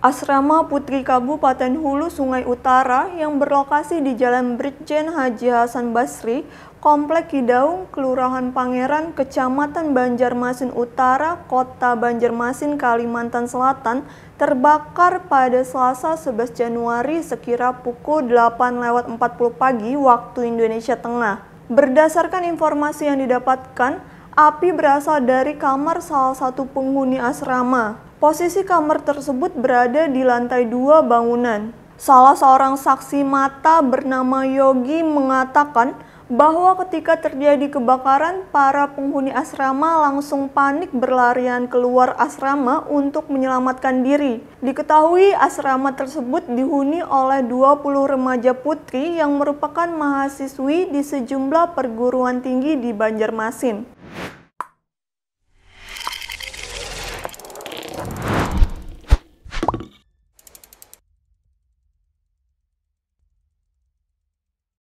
Asrama Putri Kabupaten Hulu Sungai Utara yang berlokasi di Jalan Brigjen Haji Hasan Basri, Komplek Kidaung, Kelurahan Pangeran, Kecamatan Banjarmasin Utara, Kota Banjarmasin, Kalimantan Selatan, terbakar pada Selasa 11 Januari sekira pukul 8 lewat 40 pagi waktu Indonesia Tengah. Berdasarkan informasi yang didapatkan, Api berasal dari kamar salah satu penghuni asrama. Posisi kamar tersebut berada di lantai dua bangunan. Salah seorang saksi mata bernama Yogi mengatakan bahwa ketika terjadi kebakaran, para penghuni asrama langsung panik berlarian keluar asrama untuk menyelamatkan diri. Diketahui asrama tersebut dihuni oleh 20 remaja putri yang merupakan mahasiswi di sejumlah perguruan tinggi di Banjarmasin.